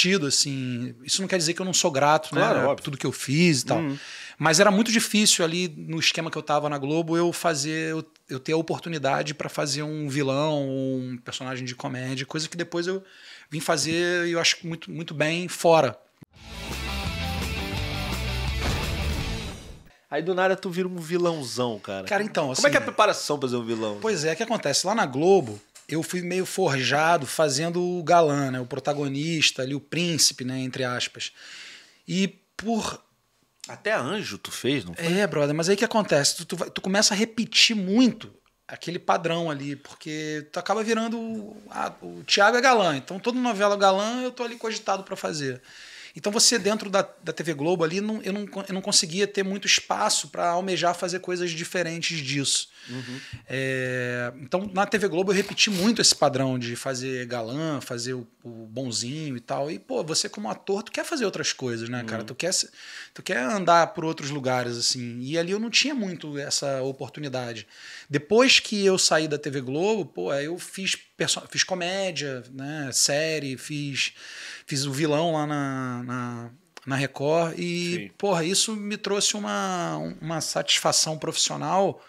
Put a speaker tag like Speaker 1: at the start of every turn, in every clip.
Speaker 1: sentido, assim. Isso não quer dizer que eu não sou grato, né, claro, né? Óbvio. Tudo que eu fiz e tal. Uhum. Mas era muito difícil ali no esquema que eu tava na Globo eu fazer, eu, eu ter a oportunidade para fazer um vilão, um personagem de comédia, coisa que depois eu vim fazer e eu acho muito, muito bem fora. Aí do nada tu vira um vilãozão, cara. Cara, então. Assim, Como é que é a assim, preparação pra ser um vilão? Pois é, o que acontece? Lá na Globo, eu fui meio forjado fazendo o galã, né? o protagonista, ali, o príncipe, né? entre aspas. E por. Até anjo tu fez, não foi? É, brother, mas aí que acontece? Tu, tu, tu começa a repetir muito aquele padrão ali, porque tu acaba virando. A, o Tiago é galã, então toda novela galã eu tô ali cogitado para fazer. Então você, dentro da, da TV Globo ali, não, eu, não, eu não conseguia ter muito espaço para almejar fazer coisas diferentes disso. Uhum. É, então na TV Globo eu repeti muito esse padrão de fazer galã, fazer o, o, bonzinho e tal. E, pô, você como ator, tu quer fazer outras coisas, né, cara? Uhum. Tu, quer, tu quer andar por outros lugares, assim. E ali eu não tinha muito essa oportunidade. Depois que eu saí da TV Globo, pô, eu fiz, fiz comédia, né, série, fiz, fiz o vilão lá na na, na, Record. E, Sim. porra, isso me trouxe uma, uma satisfação profissional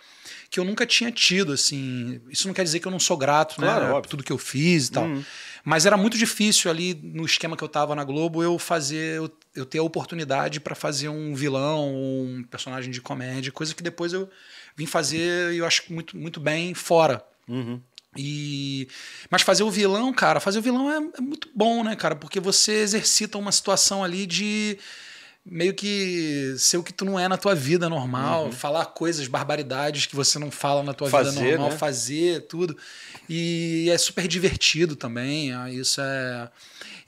Speaker 1: que eu nunca tinha tido, assim. Isso não quer dizer que eu não sou grato, né, claro, né? Óbvio. Tudo que eu fiz e tal. Uhum. Mas era muito difícil ali no esquema que eu tava na Globo eu fazer, eu, eu ter a oportunidade para fazer um vilão, um personagem de comédia, coisa que depois eu vim fazer e eu acho muito, muito bem fora. Uhum. E mas fazer o vilão, cara, fazer o vilão é, é muito bom, né, cara? Porque você exercita uma situação ali de meio que ser o que tu não é na tua vida normal, uhum. falar coisas, barbaridades que você não fala na tua fazer, vida normal, né? fazer tudo. E é super divertido também, isso é...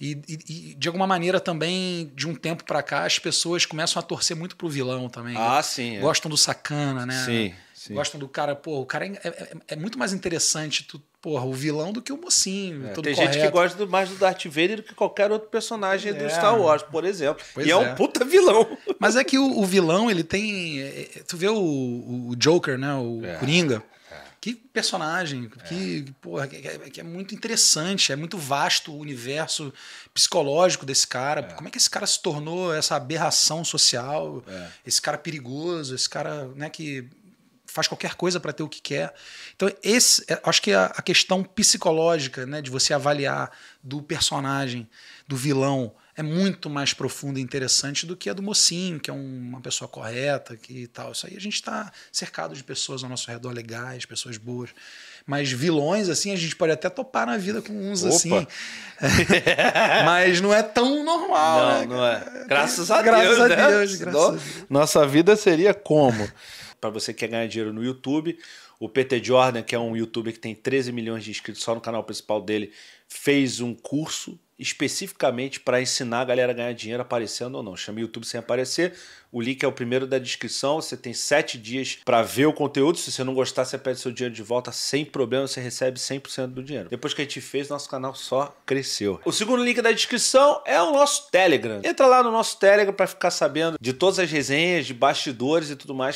Speaker 1: E, e, e de alguma maneira também, de um tempo para cá, as pessoas começam a torcer muito pro vilão também. Né? Ah, né? sim. É. Gostam do sacana, né? Sim, sim. Gostam do cara, pô, o cara é, é, é muito mais interessante tu porra, o vilão do que o mocinho. É, tem correto. gente que gosta do, mais do Darth Vader do que qualquer outro personagem é. do Star Wars, por exemplo. Pois e é. é. um puta vilão. Mas é que o, o vilão, ele tem. É, é, tu vê o, o Joker, né? O é. Coringa. Que personagem, que, porra, que, que, é muito interessante, é muito vasto o universo psicológico desse cara. Como é que esse cara se tornou essa aberração social, esse cara perigoso, esse cara né, que faz qualquer coisa para ter o que quer. Então, esse, é, acho que a, a questão psicológica, né, de você avaliar do personagem, do vilão, é muito mais profunda e interessante do que a do mocinho, que é um, uma pessoa correta que tal. Isso aí a gente está cercado de pessoas ao nosso redor legais, pessoas boas. Mas vilões, assim, a gente pode até topar na vida com uns assim. Opa. assim. Mas não é tão normal. Não, né? não é. Graças a graças Deus. A Deus né? graças a Deus. Nossa vida seria como? para você que quer ganhar dinheiro no YouTube. O PT Jordan, que é um youtuber que tem 13 milhões de inscritos só no canal principal dele, fez um curso especificamente para ensinar a galera a ganhar dinheiro aparecendo ou não. Chama YouTube sem aparecer. O link é o primeiro da descrição. Você tem sete dias para ver o conteúdo. Se você não gostar, você pede seu dinheiro de volta sem problema. Você recebe 100% do dinheiro. Depois que a gente fez, nosso canal só cresceu. O segundo link da descrição é o nosso Telegram. Entra lá no nosso Telegram para ficar sabendo de todas as resenhas, de bastidores e tudo mais